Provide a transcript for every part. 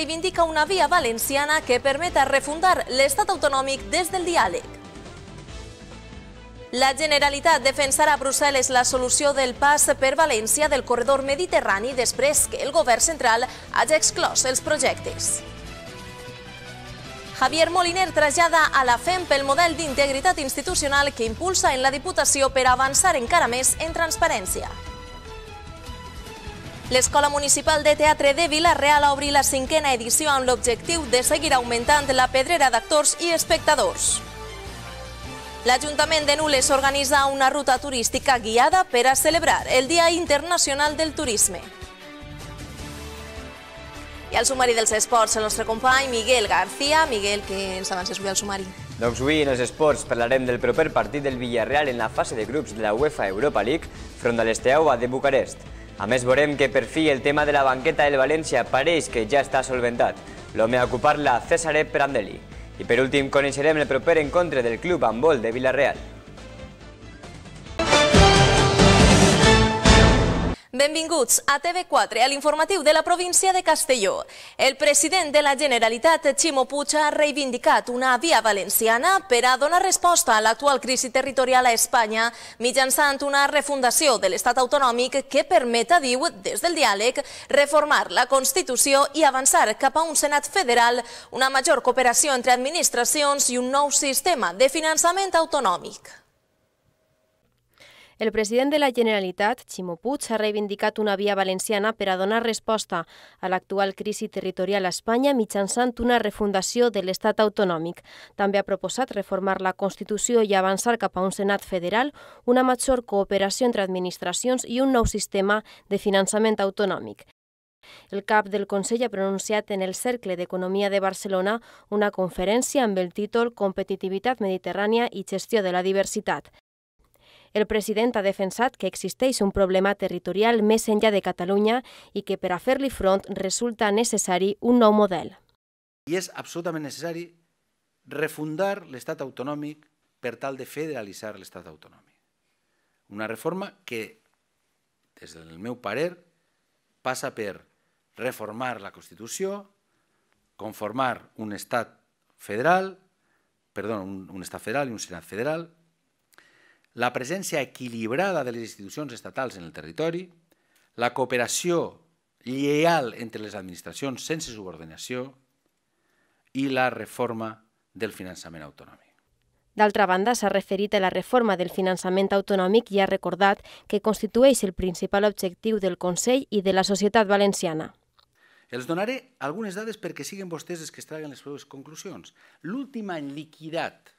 reivindica una via valenciana que permeta refundar l'estat autonòmic des del diàleg. La Generalitat defensarà a Brussel·les la solució del pas per València del corredor mediterrani després que el govern central hagi exclòs els projectes. Javier Moliner trasllada a la FEMP el model d'integritat institucional que impulsa en la Diputació per avançar encara més en transparència. L'Escola Municipal de Teatre de Vila-real obri la cinquena edició amb l'objectiu de seguir augmentant la pedrera d'actors i espectadors. L'Ajuntament de Nules organitza una ruta turística guiada per a celebrar el Dia Internacional del Turisme. I al sumari dels esports, el nostre company Miguel García. Miguel, que ens avances avui al sumari? Doncs avui en els esports parlarem del proper partit del Villarreal en la fase de grups de la UEFA Europa League front a l'Esteaua de Bucarest. A més, veurem que per fi el tema de la banqueta del València pareix que ja està solventat. L'home a ocupar-la, Cesare Prandelli. I per últim, coneixerem el proper encontre del club amb vol de Villarreal. Benvinguts a TV4, a l'informatiu de la província de Castelló. El president de la Generalitat, Ximo Puig, ha reivindicat una via valenciana per a donar resposta a l'actual crisi territorial a Espanya mitjançant una refundació de l'estat autonòmic que permeta, diu, des del diàleg, reformar la Constitució i avançar cap a un Senat federal, una major cooperació entre administracions i un nou sistema de finançament autonòmic. El president de la Generalitat, Ximo Puig, ha reivindicat una via valenciana per a donar resposta a l'actual crisi territorial a Espanya mitjançant una refundació de l'estat autonòmic. També ha proposat reformar la Constitució i avançar cap a un Senat federal, una major cooperació entre administracions i un nou sistema de finançament autonòmic. El cap del Consell ha pronunciat en el Cercle d'Economia de Barcelona una conferència amb el títol Competitivitat mediterrània i gestió de la diversitat. El president ha defensat que existeix un problema territorial més enllà de Catalunya i que per a fer-li front resulta necessari un nou model. I és absolutament necessari refundar l'estat autonòmic per tal de federalitzar l'estat autonòmic. Una reforma que, des del meu parer, passa per reformar la Constitució, conformar un estat federal, perdó, un, estat federal i un senat federal, la presència equilibrada de les institucions estatals en el territori, la cooperació lleial entre les administracions sense subordinació i la reforma del finançament autonòmic. D'altra banda, s'ha referit a la reforma del finançament autonòmic i ha recordat que constitueix el principal objectiu del Consell i de la societat valenciana. Els donaré algunes dades perquè siguin vostès els que es traguen les seves conclusions. L'últim any liquidat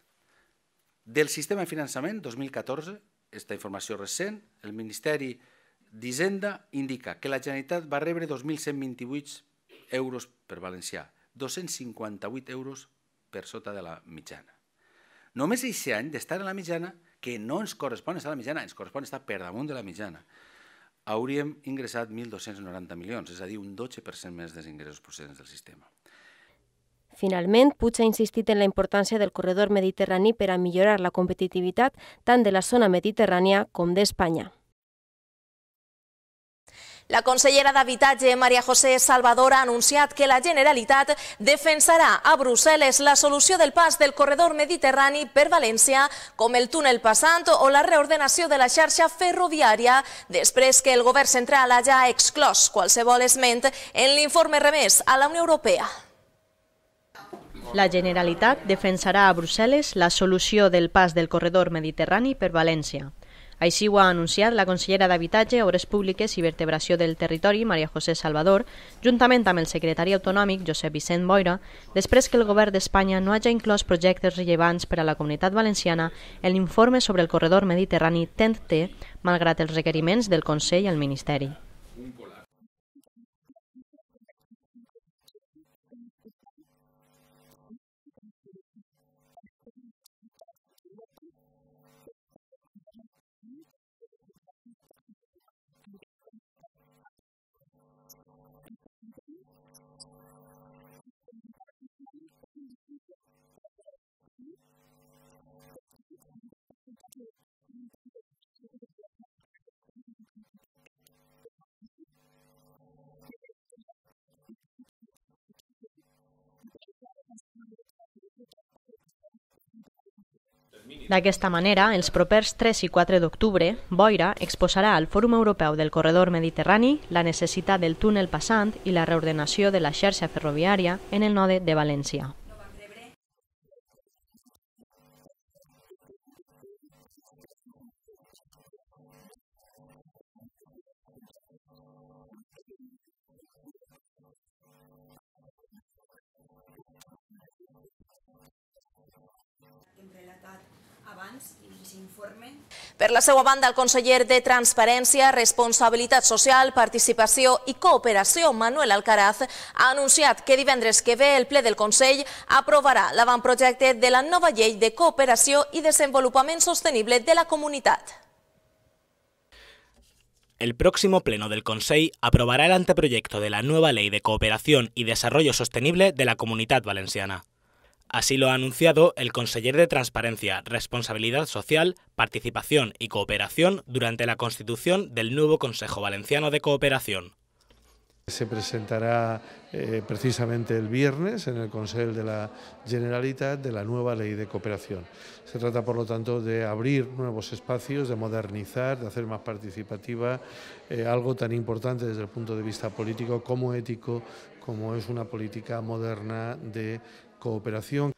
del sistema de finançament, 2014, aquesta informació recent, el Ministeri d'Hisenda indica que la Generalitat va rebre 2.128 euros per valencià, 258 euros per sota de la mitjana. Només aquest any d'estar a la mitjana, que no ens correspon estar a la mitjana, ens correspon estar per damunt de la mitjana, hauríem ingressat 1.290 milions, és a dir, un 12% més dels ingressos procedents del sistema. Finalment, Puig ha insistit en la importància del corredor mediterrani per a millorar la competitivitat tant de la zona mediterrània com d'Espanya. La consellera d'Habitatge, Maria José Salvador, ha anunciat que la Generalitat defensarà a Brussel·les la solució del pas del corredor mediterrani per València, com el túnel passant o la reordenació de la xarxa ferroviària, després que el govern central hagi exclòs qualsevol esment en l'informe remès a la Unió Europea. La Generalitat defensarà a Brussel·les la solució del pas del corredor mediterrani per València. Així ho ha anunciat la consellera d'Habitatge, Obres Públiques i Vertebració del Territori, Maria José Salvador, juntament amb el secretari autonòmic, Josep Vicent Boira, després que el govern d'Espanya no hagi inclòs projectes rellevants per a la comunitat valenciana en l'informe sobre el corredor mediterrani TENT-T, e malgrat els requeriments del Consell al Ministeri. D'aquesta manera, els propers 3 i 4 d'octubre, Boira exposarà al Fòrum Europeu del Corredor Mediterrani la necessitat del túnel passant i la reordenació de la xarxa ferroviària en el node de València. Per la seva banda, el conseller de Transparència, Responsabilitat Social, Participació i Cooperació, Manuel Alcaraz, ha anunciat que divendres que ve el ple del Consell aprovarà l'avantprojecte de la nova llei de cooperació i desenvolupament sostenible de la comunitat. El próximo Pleno del Consell aprobará el anteproyecto de la nueva Ley de Cooperación y Desarrollo Sostenible de la Comunidad Valenciana. Así lo ha anunciado el conseller de Transparencia, Responsabilidad Social, Participación y Cooperación durante la constitución del nuevo Consejo Valenciano de Cooperación. Se presentará eh, precisamente el viernes en el Consejo de la Generalitat de la nueva ley de cooperación. Se trata, por lo tanto, de abrir nuevos espacios, de modernizar, de hacer más participativa eh, algo tan importante desde el punto de vista político como ético, como es una política moderna de cooperación.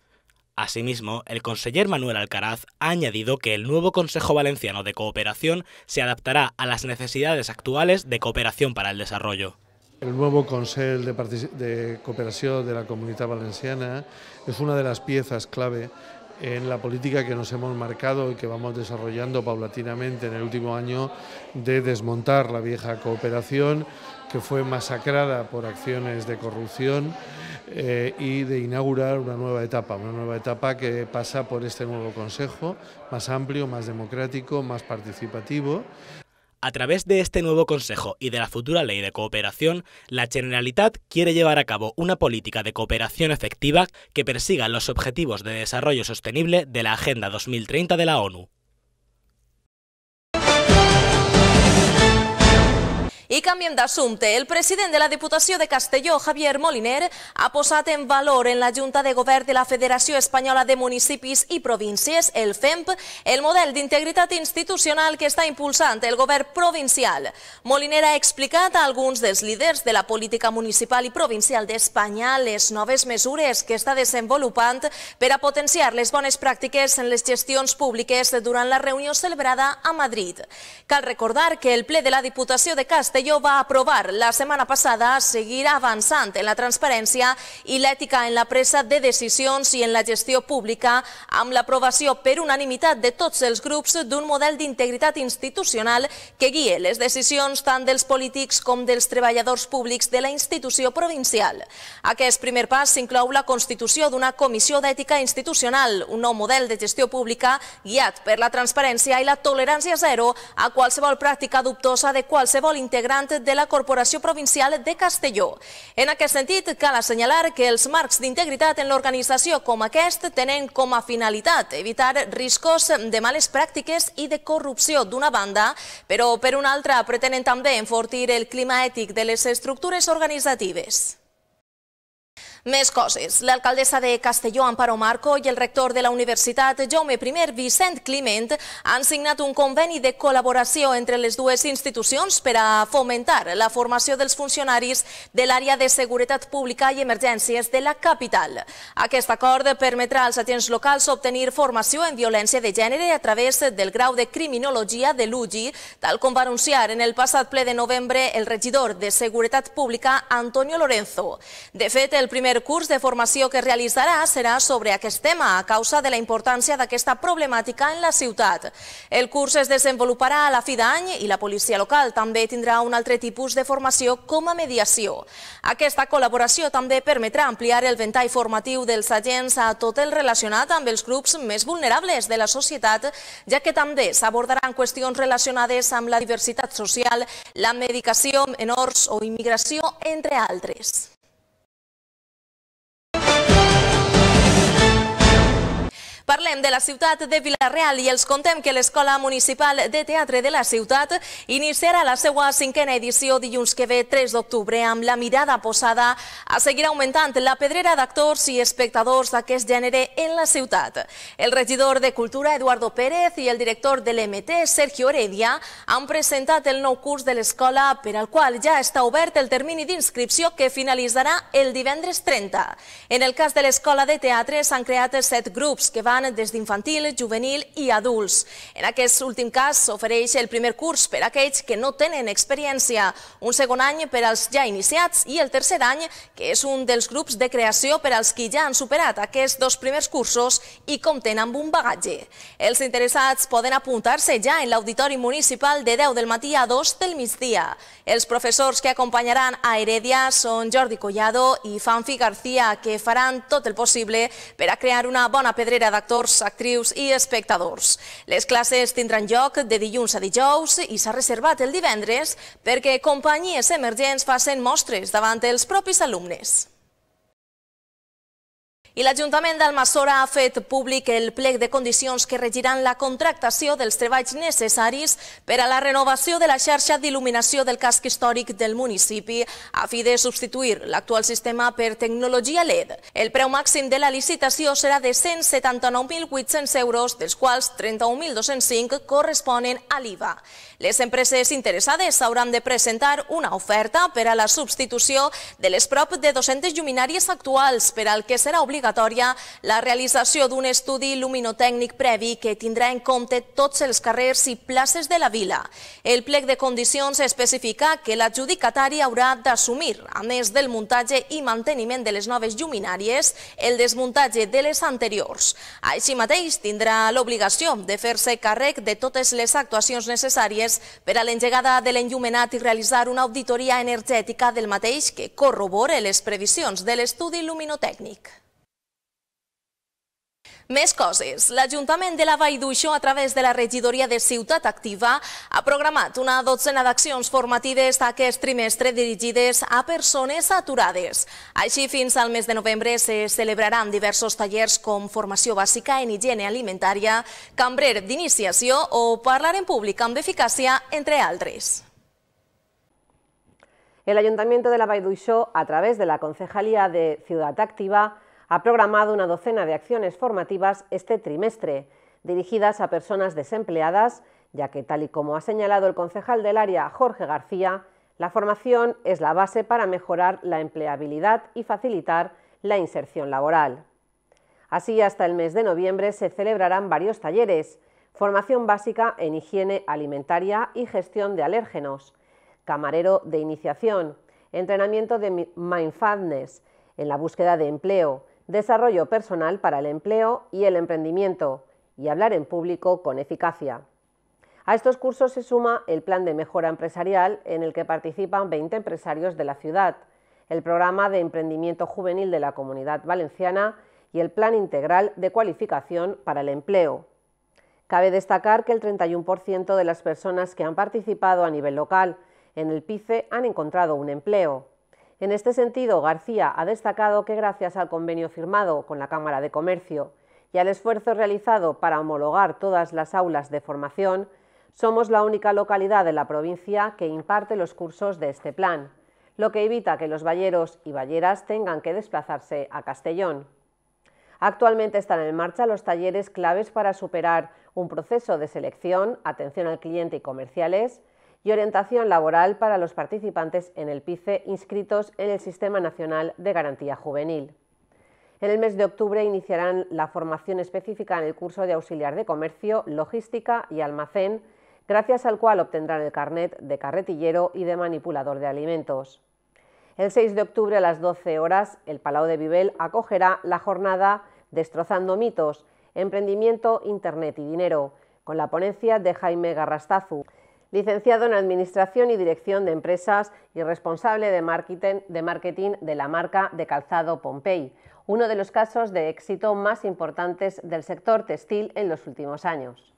Asimismo, el conseller Manuel Alcaraz ha añadido que el nuevo Consejo Valenciano de Cooperación se adaptará a las necesidades actuales de cooperación para el desarrollo. El nuevo Consejo de, de Cooperación de la Comunidad Valenciana es una de las piezas clave en la política que nos hemos marcado y que vamos desarrollando paulatinamente en el último año de desmontar la vieja cooperación que fue masacrada por acciones de corrupción eh, y de inaugurar una nueva etapa, una nueva etapa que pasa por este nuevo Consejo, más amplio, más democrático, más participativo. A través de este nuevo Consejo y de la futura Ley de Cooperación, la Generalitat quiere llevar a cabo una política de cooperación efectiva que persiga los objetivos de desarrollo sostenible de la Agenda 2030 de la ONU. I canviem d'assumpte. El president de la Diputació de Castelló, Javier Moliner, ha posat en valor en la Junta de Govern de la Federació Espanyola de Municipis i Províncies, el FEMP, el model d'integritat institucional que està impulsant el govern provincial. Moliner ha explicat a alguns dels líders de la política municipal i provincial d'Espanya les noves mesures que està desenvolupant per a potenciar les bones pràctiques en les gestions públiques durant la reunió celebrada a Madrid. Cal recordar que el ple de la Diputació de Castelló Castelló va aprovar la setmana passada seguir avançant en la transparència i l'ètica en la presa de decisions i en la gestió pública amb l'aprovació per unanimitat de tots els grups d'un model d'integritat institucional que guie les decisions tant dels polítics com dels treballadors públics de la institució provincial. Aquest primer pas s'inclou la constitució d'una comissió d'ètica institucional, un nou model de gestió pública guiat per la transparència i la tolerància zero a qualsevol pràctica dubtosa de qualsevol integració integrant de la Corporació Provincial de Castelló. En aquest sentit, cal assenyalar que els marcs d'integritat en l'organització com aquest tenen com a finalitat evitar riscos de males pràctiques i de corrupció d'una banda, però per una altra pretenen també enfortir el clima ètic de les estructures organitzatives. Més coses. L'alcaldessa de Castelló, Amparo Marco, i el rector de la Universitat, Jaume I, Vicent Climent, han signat un conveni de col·laboració entre les dues institucions per a fomentar la formació dels funcionaris de l'àrea de seguretat pública i emergències de la capital. Aquest acord permetrà als agents locals obtenir formació en violència de gènere a través del grau de criminologia de l'UGI, tal com va anunciar en el passat ple de novembre el regidor de Seguretat Pública, Antonio Lorenzo. De fet, el primer primer curs de formació que es realitzarà serà sobre aquest tema, a causa de la importància d'aquesta problemàtica en la ciutat. El curs es desenvoluparà a la fi d'any i la policia local també tindrà un altre tipus de formació com a mediació. Aquesta col·laboració també permetrà ampliar el ventall formatiu dels agents a tot el relacionat amb els grups més vulnerables de la societat, ja que també s'abordaran qüestions relacionades amb la diversitat social, la medicació, menors o immigració, entre altres. Parlem de la ciutat de Vilareal i els contem que l'Escola Municipal de Teatre de la ciutat iniciarà la seva cinquena edició dilluns que ve 3 d'octubre amb la mirada posada a seguir augmentant la pedrera d'actors i espectadors d'aquest gènere en la ciutat. El regidor de Cultura, Eduardo Pérez, i el director de l'MT, Sergio Heredia, han presentat el nou curs de l'escola per al qual ja està obert el termini d'inscripció que finalitzarà el divendres 30. En el cas de l'Escola de Teatre s'han creat set grups que van endavant des d'infantil, juvenil i adults. En aquest últim cas s'ofereix el primer curs per a aquells que no tenen experiència, un segon any per als ja iniciats i el tercer any, que és un dels grups de creació per als qui ja han superat aquests dos primers cursos i compten amb un bagatge. Els interessats poden apuntar-se ja en l'Auditori Municipal de 10 del matí a 2 del migdia. Els professors que acompanyaran a Heredia són Jordi Collado i Fanfi García, que faran tot el possible per a crear una bona pedrera de 14 actrius i espectadors. Les classes tindran lloc de dilluns a dijous i s'ha reservat el divendres perquè companyies emergents facin mostres davant els propis alumnes. I l'Ajuntament d'Almassora ha fet públic el plec de condicions que regiran la contractació dels treballs necessaris per a la renovació de la xarxa d'il·luminació del casc històric del municipi a fi de substituir l'actual sistema per tecnologia LED. El preu màxim de la licitació serà de 179.800 euros, dels quals 31.205 corresponen a l'IVA. Les empreses interessades hauran de presentar una oferta per a la substitució de les prop de 200 lluminàries actuals, per al que serà obligat obligatòria la realització d'un estudi luminotècnic previ que tindrà en compte tots els carrers i places de la vila. El plec de condicions especifica que l'adjudicatari haurà d'assumir, a més del muntatge i manteniment de les noves lluminàries, el desmuntatge de les anteriors. Així mateix tindrà l'obligació de fer-se càrrec de totes les actuacions necessàries per a l'engegada de l'enllumenat i realitzar una auditoria energètica del mateix que corrobore les previsions de l'estudi luminotècnic. Més coses. L'Ajuntament de la Vall d'Uixó, a través de la regidoria de Ciutat Activa, ha programat una dotzena d'accions formatives aquest trimestre dirigides a persones aturades. Així, fins al mes de novembre se celebraran diversos tallers com formació bàsica en higiene alimentària, cambrer d'iniciació o parlar en públic amb eficàcia, entre altres. El Ayuntamiento de la Vall d'Uixó, a través de la Concejalía de Ciudad Activa, ha programado una docena de acciones formativas este trimestre, dirigidas a personas desempleadas, ya que, tal y como ha señalado el concejal del área, Jorge García, la formación es la base para mejorar la empleabilidad y facilitar la inserción laboral. Así, hasta el mes de noviembre se celebrarán varios talleres, formación básica en higiene alimentaria y gestión de alérgenos, camarero de iniciación, entrenamiento de mindfulness en la búsqueda de empleo, desarrollo personal para el empleo y el emprendimiento, y hablar en público con eficacia. A estos cursos se suma el Plan de Mejora Empresarial, en el que participan 20 empresarios de la ciudad, el Programa de Emprendimiento Juvenil de la Comunidad Valenciana y el Plan Integral de Cualificación para el Empleo. Cabe destacar que el 31% de las personas que han participado a nivel local en el PICE han encontrado un empleo. En este sentido, García ha destacado que gracias al convenio firmado con la Cámara de Comercio y al esfuerzo realizado para homologar todas las aulas de formación, somos la única localidad de la provincia que imparte los cursos de este plan, lo que evita que los valleros y balleras tengan que desplazarse a Castellón. Actualmente están en marcha los talleres claves para superar un proceso de selección, atención al cliente y comerciales, y orientación laboral para los participantes en el PICE inscritos en el Sistema Nacional de Garantía Juvenil. En el mes de octubre iniciarán la formación específica en el curso de auxiliar de comercio, logística y almacén, gracias al cual obtendrán el carnet de carretillero y de manipulador de alimentos. El 6 de octubre a las 12 horas, el Palau de Vivel acogerá la jornada Destrozando mitos, emprendimiento, Internet y dinero, con la ponencia de Jaime Garrastazu licenciado en Administración y Dirección de Empresas y responsable de marketing, de la marca de calzado Pompey, uno de los casos de éxito más importantes del sector textil en los últimos años.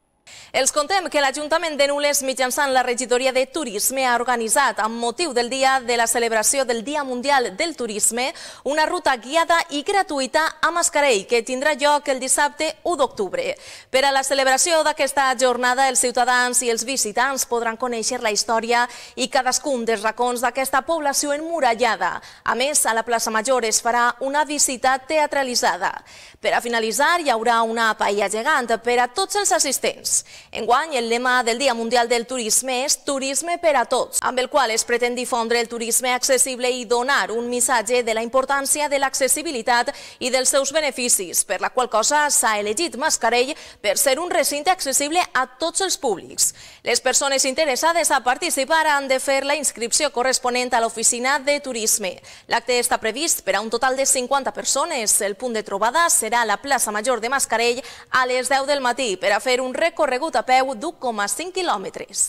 Els contem que l'Ajuntament de Nules, mitjançant la regidoria de Turisme, ha organitzat, amb motiu del dia de la celebració del Dia Mundial del Turisme, una ruta guiada i gratuïta a Mascarell, que tindrà lloc el dissabte 1 d'octubre. Per a la celebració d'aquesta jornada, els ciutadans i els visitants podran conèixer la història i cadascun dels racons d'aquesta població emmurallada. A més, a la plaça Major es farà una visita teatralitzada. Per a finalitzar, hi haurà una paella gegant per a tots els assistents. En Enguany, el lema del Dia Mundial del Turisme és Turisme per a tots, amb el qual es pretén difondre el turisme accessible i donar un missatge de la importància de l'accessibilitat i dels seus beneficis, per la qual cosa s'ha elegit Mascarell per ser un recinte accessible a tots els públics. Les persones interessades a participar han de fer la inscripció corresponent a l'oficina de turisme. L'acte està previst per a un total de 50 persones. El punt de trobada serà la plaça Major de Mascarell a les 10 del matí per a fer un recorregut recorregut a peu d'1,5 quilòmetres.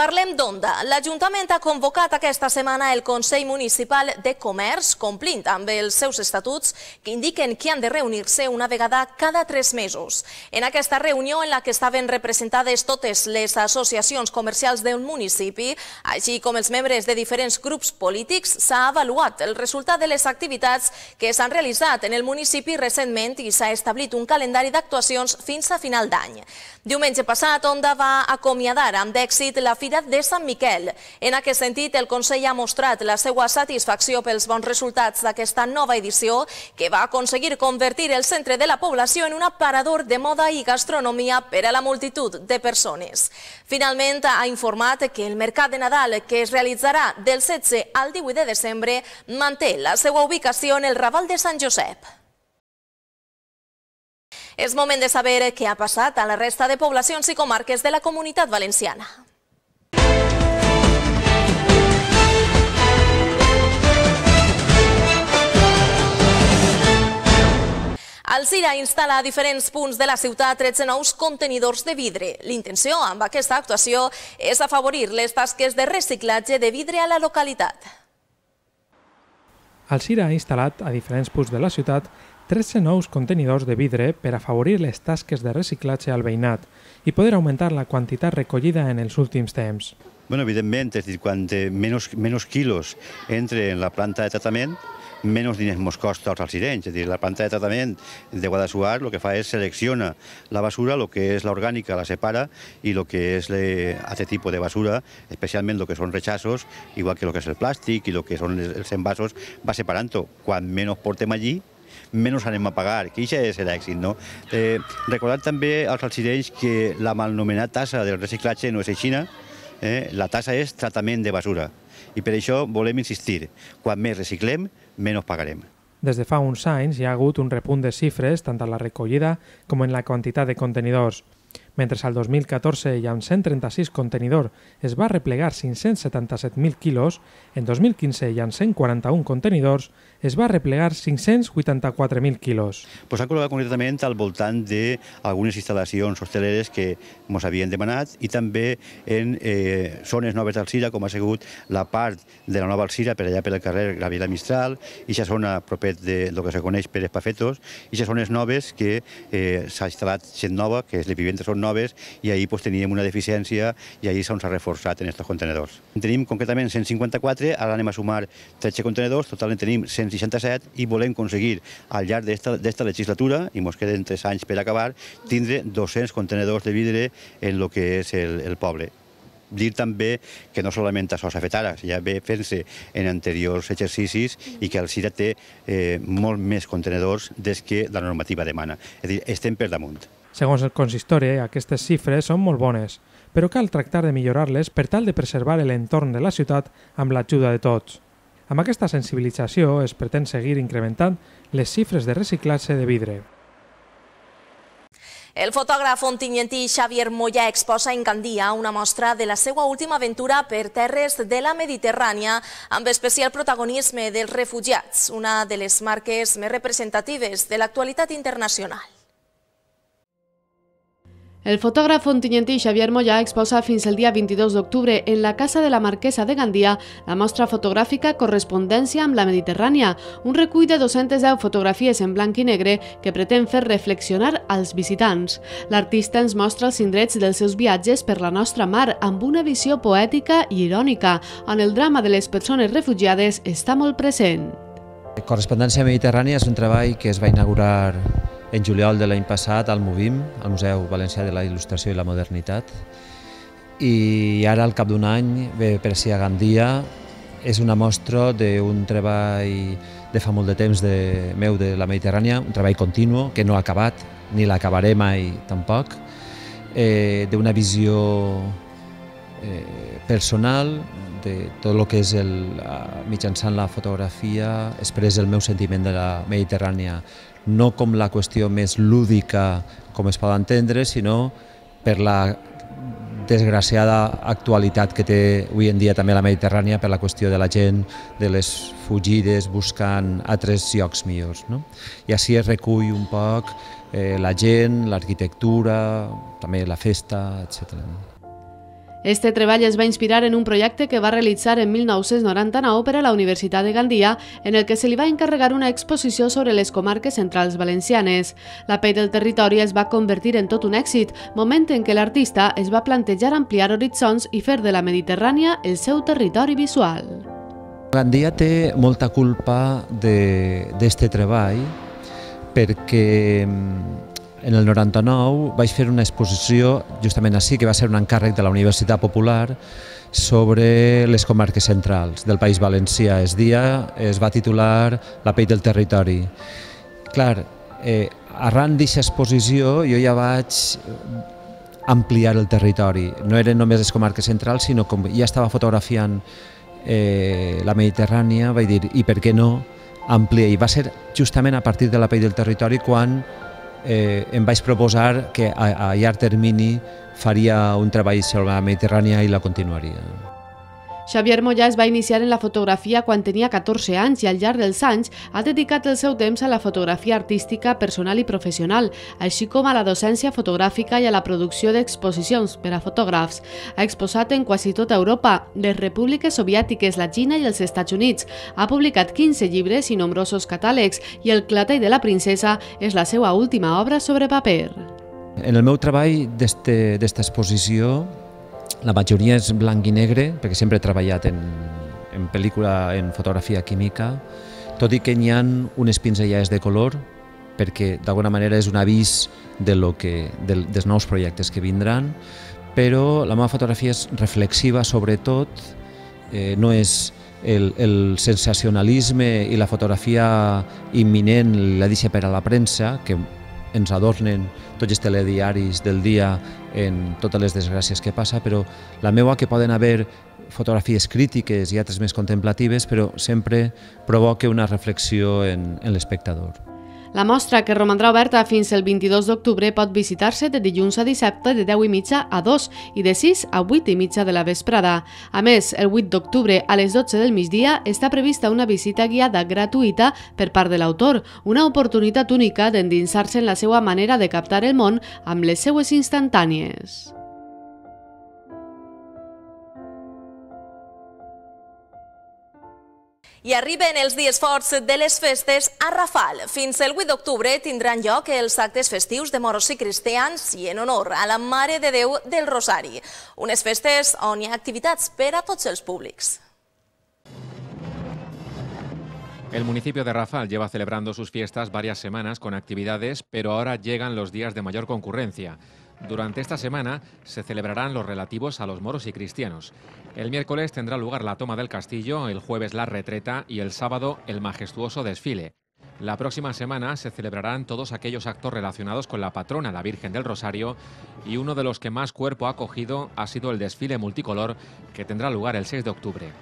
Parlem d'Onda. L'Ajuntament ha convocat aquesta setmana el Consell Municipal de Comerç, complint amb els seus estatuts, que indiquen que han de reunir-se una vegada cada tres mesos. En aquesta reunió, en la que estaven representades totes les associacions comercials del municipi, així com els membres de diferents grups polítics, s'ha avaluat el resultat de les activitats que s'han realitzat en el municipi recentment i s'ha establit un calendari d'actuacions fins a final d'any. Diumenge passat, Onda va acomiadar amb d'èxit la fi localitat de Sant Miquel. En aquest sentit, el Consell ha mostrat la seva satisfacció pels bons resultats d'aquesta nova edició, que va aconseguir convertir el centre de la població en un aparador de moda i gastronomia per a la multitud de persones. Finalment, ha informat que el Mercat de Nadal, que es realitzarà del 16 al 18 de desembre, manté la seva ubicació en el Raval de Sant Josep. És moment de saber què ha passat a la resta de poblacions i comarques de la comunitat valenciana. El CIRA instal·la a diferents punts de la ciutat 13 nous contenidors de vidre. L'intenció amb aquesta actuació és afavorir les tasques de reciclatge de vidre a la localitat. El CIRA ha instal·lat a diferents punts de la ciutat 13 nous contenidors de vidre per afavorir les tasques de reciclatge al veïnat i poder augmentar la quantitat recollida en els últims temps. Bueno, evidentment, és dir, quan menys, menys quilos entre en la planta de tractament, menys diners mos costa als alcirenys. És a dir, la planta de tractament de Guadassuar el que fa és selecciona la basura, el que és l'orgànica la separa i el que és aquest tipus de basura, especialment el que són rechazos, igual que el que és el plàstic i el que són els envasos, va separant-ho. Quan menys portem allí, menys anem a pagar, que això és l'èxit, no? Eh, recordar també als alcirenys que la malnomenada tassa del reciclatge no és aixina, eh? la tassa és tractament de basura i per això volem insistir, quan més reciclem, menys pagarem. Des de fa uns anys hi ha hagut un repunt de xifres tant en la recollida com en la quantitat de contenidors. Mentre al 2014 i amb 136 contenidors es va replegar 577.000 quilos, en 2015 hi ha 141 contenidors es va replegar 584.000 quilos. Pues ha col·laborat concretament al voltant d'algunes instal·lacions hosteleres que ens havien demanat i també en eh, zones noves d'Alcira, com ha sigut la part de la nova Alcira, per allà per el carrer Gabriela Mistral, i aquesta zona propet de lo que se coneix per Espafetos, i aquestes zones noves que eh, s'ha instal·lat gent nova, que les vivendes són noves, i ahir pues, teníem una deficiència i ahir s'ha reforçat en aquests contenedors. En tenim concretament 154, ara anem a sumar 13 contenedors, total en tenim 100 1967 i volem aconseguir al llarg d'esta legislatura, i ens queden tres anys per acabar, tindre 200 contenedors de vidre en el que és el, el poble dir també que no solament això s'ha fet ara, ja ve fent-se en anteriors exercicis i que el CIRA té eh, molt més contenedors des que la normativa demana. És a dir, estem per damunt. Segons el consistori, eh, aquestes xifres són molt bones, però cal tractar de millorar-les per tal de preservar l'entorn de la ciutat amb l'ajuda de tots. Amb aquesta sensibilització es pretén seguir incrementant les xifres de reciclatge de vidre. El fotògraf ontinyentí Xavier Moya exposa en Gandia una mostra de la seva última aventura per terres de la Mediterrània amb especial protagonisme dels refugiats, una de les marques més representatives de l'actualitat internacional. El fotògraf ontinyentí Xavier Mollà exposa fins el dia 22 d'octubre en la Casa de la Marquesa de Gandia la mostra fotogràfica Correspondència amb la Mediterrània, un recull de 210 fotografies en blanc i negre que pretén fer reflexionar als visitants. L'artista ens mostra els indrets dels seus viatges per la nostra mar amb una visió poètica i irònica, on el drama de les persones refugiades està molt present. Correspondència mediterrània és un treball que es va inaugurar en juliol de l'any passat al Movim, al Museu Valencià de la Il·lustració i la Modernitat, i ara al cap d'un any ve per si a Gandia, és una mostra d'un treball de fa molt de temps de, meu de la Mediterrània, un treball continu que no ha acabat, ni l'acabaré mai tampoc, eh, d'una visió eh, personal de tot el que és el, mitjançant la fotografia, expressa el meu sentiment de la Mediterrània no com la qüestió més lúdica com es pot entendre, sinó per la desgraciada actualitat que té avui en dia també la Mediterrània per la qüestió de la gent, de les fugides buscant altres llocs millors. No? I així es recull un poc eh, la gent, l'arquitectura, també la festa, etcètera. No? Este treball es va inspirar en un projecte que va realitzar en 1999 per a la Universitat de Gandia, en el que se li va encarregar una exposició sobre les comarques centrals valencianes. La pell del territori es va convertir en tot un èxit, moment en què l'artista es va plantejar ampliar horitzons i fer de la Mediterrània el seu territori visual. Gandia té molta culpa d'aquest treball perquè mm, en el 99 vaig fer una exposició, justament així, que va ser un encàrrec de la Universitat Popular sobre les comarques centrals del País Valencià. Es dia es va titular La pell del territori. Clar, eh, arran d'aquesta exposició jo ja vaig ampliar el territori. No eren només les comarques centrals, sinó com ja estava fotografiant eh, la Mediterrània, vaig dir, i per què no ampliar? I va ser justament a partir de la pell del territori quan eh, em vaig proposar que a, a llarg termini faria un treball sobre la Mediterrània i la continuaria. Xavier Mollà es va iniciar en la fotografia quan tenia 14 anys i al llarg dels anys ha dedicat el seu temps a la fotografia artística, personal i professional, així com a la docència fotogràfica i a la producció d'exposicions per a fotògrafs. Ha exposat en quasi tota Europa, les repúbliques soviètiques, la Xina i els Estats Units. Ha publicat 15 llibres i nombrosos catàlegs i El clatell de la princesa és la seva última obra sobre paper. En el meu treball d'esta exposició la majoria és blanc i negre, perquè sempre he treballat en, en pel·lícula, en fotografia química, tot i que n'hi ha unes pinzellades de color, perquè d'alguna manera és un avís de lo que, de, dels nous projectes que vindran, però la meva fotografia és reflexiva sobretot, eh, no és el, el sensacionalisme i la fotografia imminent la deixa per a la premsa, que ens adornen tots els telediaris del dia en totes les desgràcies que passa, però la meua que poden haver fotografies crítiques i altres més contemplatives, però sempre provoca una reflexió en, en l'espectador. La mostra, que romandrà oberta fins el 22 d'octubre, pot visitar-se de dilluns a dissabte de 10 i mitja a 2 i de 6 a 8 i mitja de la vesprada. A més, el 8 d'octubre a les 12 del migdia està prevista una visita guiada gratuïta per part de l'autor, una oportunitat única d'endinsar-se en la seva manera de captar el món amb les seues instantànies. I arriben els dies forts de les festes a Rafal. Fins el 8 d'octubre tindran lloc els actes festius de moros i cristians i en honor a la Mare de Déu del Rosari. Unes festes on hi ha activitats per a tots els públics. El municipio de Rafal lleva celebrando sus fiestas varias semanas con actividades, pero ahora llegan los días de mayor concurrencia. Durante esta semana se celebrarán los relativos a los moros y cristianos. El miércoles tendrá lugar la toma del castillo, el jueves la retreta y el sábado el majestuoso desfile. La próxima semana se celebrarán todos aquellos actos relacionados con la patrona, la Virgen del Rosario, y uno de los que más cuerpo ha cogido ha sido el desfile multicolor que tendrá lugar el 6 de octubre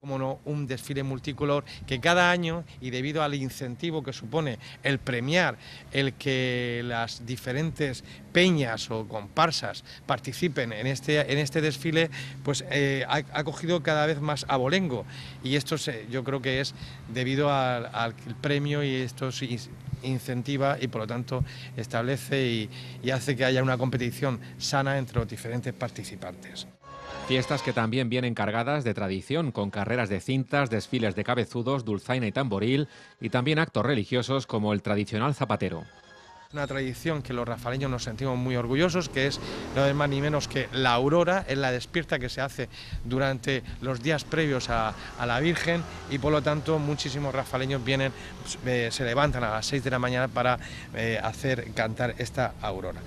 como no, un desfile multicolor que cada año y debido al incentivo que supone el premiar el que las diferentes peñas o comparsas participen en este, este desfile, pues eh, ha, cogido cada vez más abolengo y esto yo creo que es debido al, premio y esto se incentiva y por lo tanto establece y hace que haya una competición sana entre los diferentes participantes. Fiestas que también vienen cargadas de tradición, con carreras de cintas, desfiles de cabezudos, dulzaina y tamboril, y también actos religiosos como el tradicional zapatero una tradición que los rafaleños nos sentimos muy orgullosos, que es no es más ni menos que la aurora, es la despierta que se hace durante los días previos a, la Virgen y por lo tanto muchísimos rafaleños vienen, eh, se levantan a las 6 de la mañana para eh, hacer cantar esta aurora.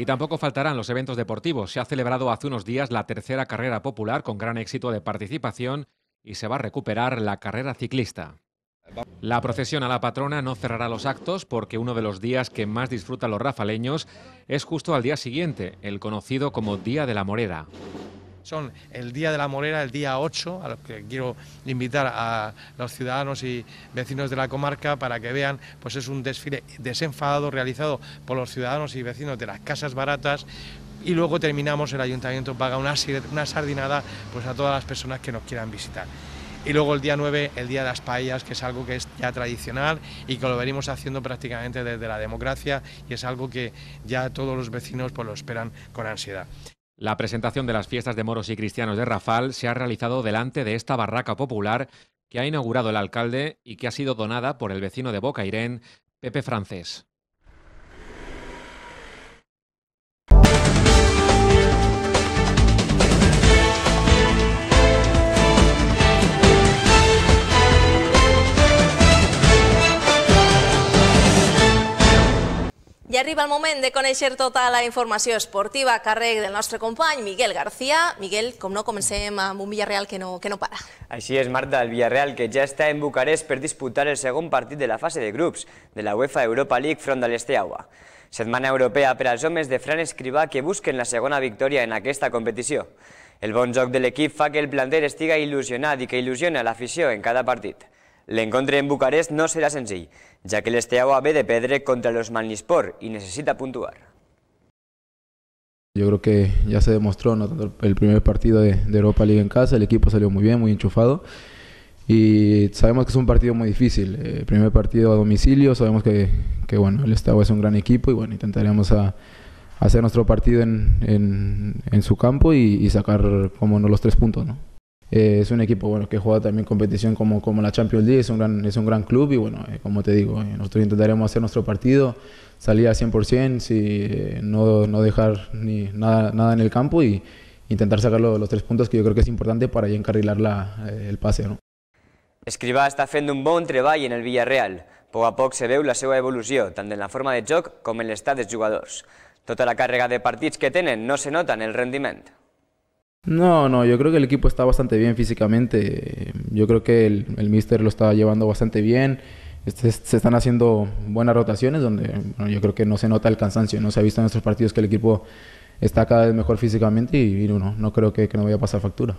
Y tampoco faltarán los eventos deportivos. Se ha celebrado hace unos días la tercera carrera popular con gran éxito de participación y se va a recuperar la carrera ciclista. La procesión a la patrona no cerrará los actos porque uno de los días que más disfrutan los rafaleños es justo al día siguiente, el conocido como Día de la Morera. Son el Día de la Morera, el día 8, a los que quiero invitar a los ciudadanos y vecinos de la comarca para que vean, pues es un desfile desenfadado realizado por los ciudadanos y vecinos de las casas baratas, y luego terminamos el ayuntamiento paga una, sardinada pues a todas las personas que nos quieran visitar. Y luego el día 9, el día de las paellas, que es algo que es ya tradicional y que lo venimos haciendo prácticamente desde la democracia y es algo que ya todos los vecinos pues lo esperan con ansiedad. La presentación de las fiestas de moros y cristianos de Rafal se ha realizado delante de esta barraca popular que ha inaugurado el alcalde y que ha sido donada por el vecino de Bocairén, Pepe Francés. arriba el moment de conèixer tota la informació esportiva a càrrec del nostre company Miguel García. Miguel, com no, comencem amb un Villarreal que no, que no para. Així és, Marta, el Villarreal que ja està en Bucarest per disputar el segon partit de la fase de grups de la UEFA Europa League front de l'Esteaua. Setmana europea per als homes de Fran Escrivà que busquen la segona victòria en aquesta competició. El bon joc de l'equip fa que el planter estiga il·lusionat i que il·lusiona l'afició en cada partit. L'encontre en Bucarest no serà senzill. ya que el Esteago ve de pedre contra los Manispor y necesita puntuar. Yo creo que ya se demostró el primer partido de, Europa League en casa, el equipo salió muy bien, muy enchufado y sabemos que es un partido muy difícil, el eh, primer partido a domicilio, sabemos que, bueno, el Esteago es un gran equipo y bueno, intentaremos hacer nuestro partido en, su campo y, sacar como no los tres puntos. ¿no? Eh, es un equipo bueno que juega también competición como, como la Champions League, es un gran, es un gran club y bueno, eh, como te digo, eh, nosotros intentaremos hacer nuestro partido, salir al 100%, si, no, dejar ni nada, nada en el campo y intentar sacar los, los tres puntos que yo creo que es importante para encarrilar el pase. No? está Fendum un buen trabajo en el Villarreal. Poco a poco se ve la seva evolución tanto en la forma de joc como en el estado de jugadores. Toda la carga de partidos que tienen no se nota en el rendimiento. No, no, yo creo que el equipo está bastante bien físicamente. Yo creo que el, el míster lo está llevando bastante bien. Este, se están haciendo buenas rotaciones donde yo creo que no se nota el cansancio. No se ha visto en nuestros partidos que el equipo está cada vez mejor físicamente y, no, creo que, que no vaya a pasar factura.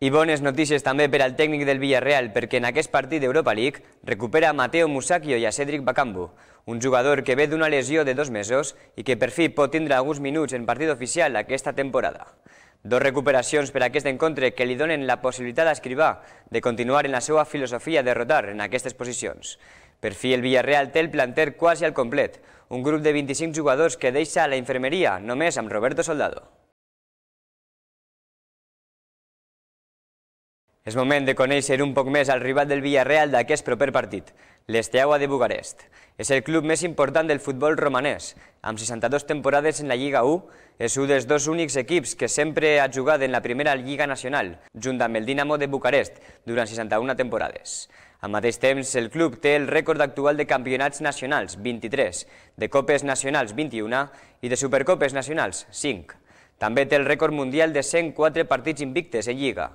Y buenas noticias también para el técnico del Villarreal, porque en partido de Europa League recupera a Mateo Musacchio y a Cedric Bacambu, un jugador que ve de una lesión de dos meses y que perfil fi pot tindre alguns minuts en partido oficial esta temporada. Dos recuperacions per a aquest encontre que li donen la possibilitat a Escrivà de continuar en la seva filosofia de rotar en aquestes posicions. Per fi, el Villarreal té el planter quasi al complet, un grup de 25 jugadors que deixa a la infermeria només amb Roberto Soldado. És moment de conèixer un poc més al rival del Villarreal d'aquest proper partit, l'Esteaua de Bucarest. És el club més important del futbol romanès. Amb 62 temporades en la Lliga 1, és un dels dos únics equips que sempre ha jugat en la primera Lliga Nacional, junt amb el Dinamo de Bucarest, durant 61 temporades. Al mateix temps, el club té el rècord actual de campionats nacionals, 23, de copes nacionals, 21, i de supercopes nacionals, 5. També té el rècord mundial de 104 partits invictes en Lliga.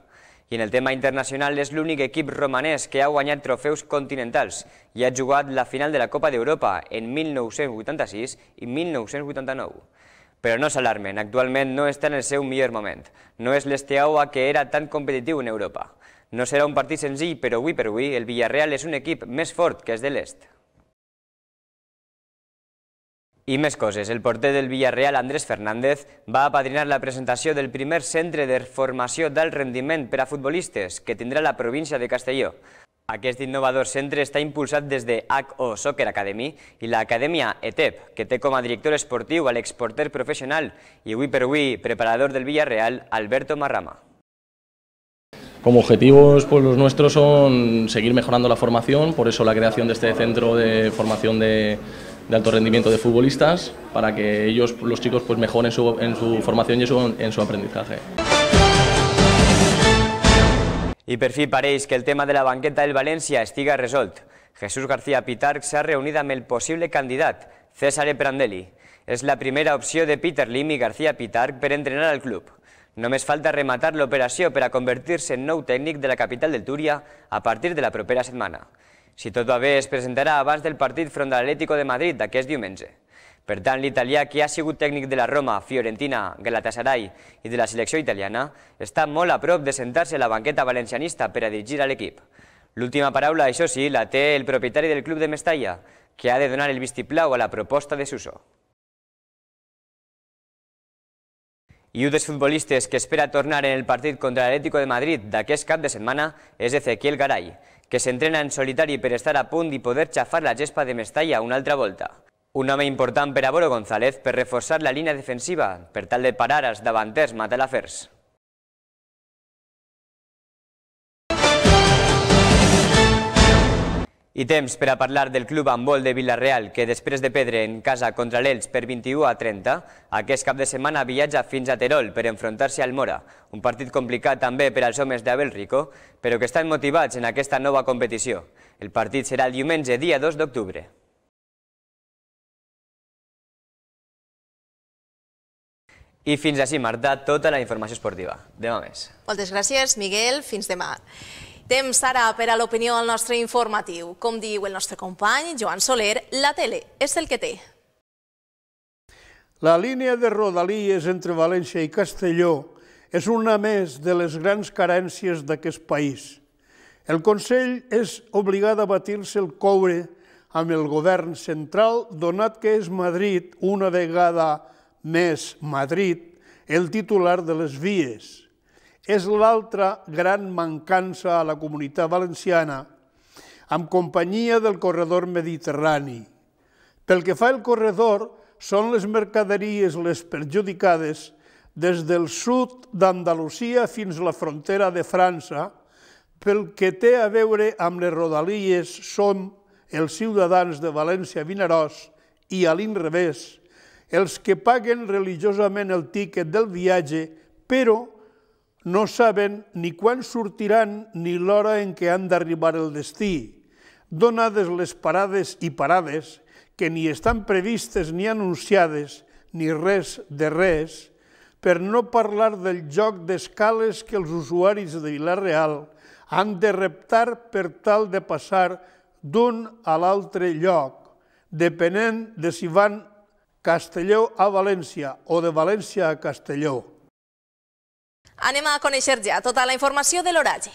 I en el tema internacional és l'únic equip romanès que ha guanyat trofeus continentals i ha jugat la final de la Copa d'Europa en 1986 i 1989. Però no s'alarmen, actualment no està en el seu millor moment. No és l'Esteaua que era tan competitiu en Europa. No serà un partit senzill, però avui per avui el Villarreal és un equip més fort que és de l'est. Y más cosas, El porter del Villarreal, Andrés Fernández, va a apadrinar la presentación del primer centro de formación del rendimiento para futbolistas que tendrá la provincia de Castelló. Aquest innovador centro está impulsado desde ACO Soccer Academy y la Academia ETEP, que te com director esportiu al exporter profesional y, avui per preparador del Villarreal, Alberto Marrama. Como objetivos, pues los nuestros son seguir mejorando la formación, por eso la creación de este centro de formación de, de alto rendimiento de futbolistas para que ellos, los chicos, pues mejoren su, en su formación y su, en su aprendizaje. Y perfil paréis que el tema de la banqueta del Valencia estiga resolt. Jesús García Pitar se ha reunido con el posible candidato, César Prandelli. Es la primera opción de Peter Lim y García Pitar para entrenar al club. No me falta rematar la operación para convertirse en nou técnico de la capital del Turia a partir de la propera semana. Si tot va bé, es presentarà abans del partit front de l'Atlético de Madrid d'aquest diumenge. Per tant, l'italià, que ha sigut tècnic de la Roma, Fiorentina, Galatasaray i de la selecció italiana, està molt a prop de sentar-se a la banqueta valencianista per a dirigir a l'equip. L'última paraula, això sí, la té el propietari del club de Mestalla, que ha de donar el vistiplau a la proposta de Suso. I un dels futbolistes que espera tornar en el partit contra l'Atlético de Madrid d'aquest cap de setmana és Ezequiel Garay que s'entrena en solitari per estar a punt i poder xafar la gespa de Mestalla una altra volta. Un home important per a Boro González per reforçar la línia defensiva, per tal de parar els davanters matalafers. I temps per a parlar del club vol de Villarreal, que després de perdre en casa contra l'Els per 21 a 30, aquest cap de setmana viatja fins a Terol per enfrontar-se al Mora. Un partit complicat també per als homes d'Abel Rico, però que estan motivats en aquesta nova competició. El partit serà el diumenge, dia 2 d'octubre. I fins així, Marta, tota la informació esportiva. Demà més. Moltes gràcies, Miguel. Fins demà. Temps ara per a l'opinió del nostre informatiu. Com diu el nostre company, Joan Soler, la tele és el que té. La línia de Rodalies entre València i Castelló és una més de les grans carències d'aquest país. El Consell és obligat a batir-se el coure amb el govern central, donat que és Madrid, una vegada més Madrid, el titular de les vies és l'altra gran mancança a la comunitat valenciana amb companyia del corredor mediterrani. Pel que fa al corredor, són les mercaderies les perjudicades des del sud d'Andalusia fins a la frontera de França, pel que té a veure amb les rodalies som els ciutadans de València-Vinaròs i a l'inrevés, els que paguen religiosament el tiquet del viatge, però no saben ni quan sortiran ni l'hora en què han d'arribar el destí, donades les parades i parades que ni estan previstes ni anunciades, ni res de res, per no parlar del joc d'escales que els usuaris de Vila-real han de reptar per tal de passar d'un a l'altre lloc, depenent de si van Castelló a València o de València a Castelló. Anem a conèixer ja tota la informació de l'oratge.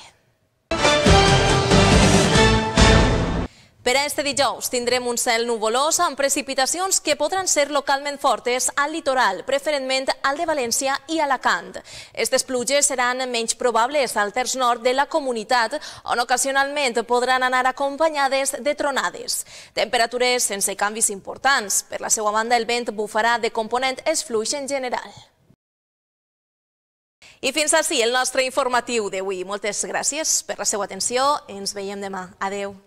Per a este dijous tindrem un cel nuvolós amb precipitacions que podran ser localment fortes al litoral, preferentment al de València i Alacant. Estes pluges seran menys probables al terç nord de la comunitat, on ocasionalment podran anar acompanyades de tronades. Temperatures sense canvis importants. Per la seva banda, el vent bufarà de component fluix en general. I fins ací el nostre informatiu d'avui. Moltes gràcies per la seva atenció. Ens veiem demà. Adeu.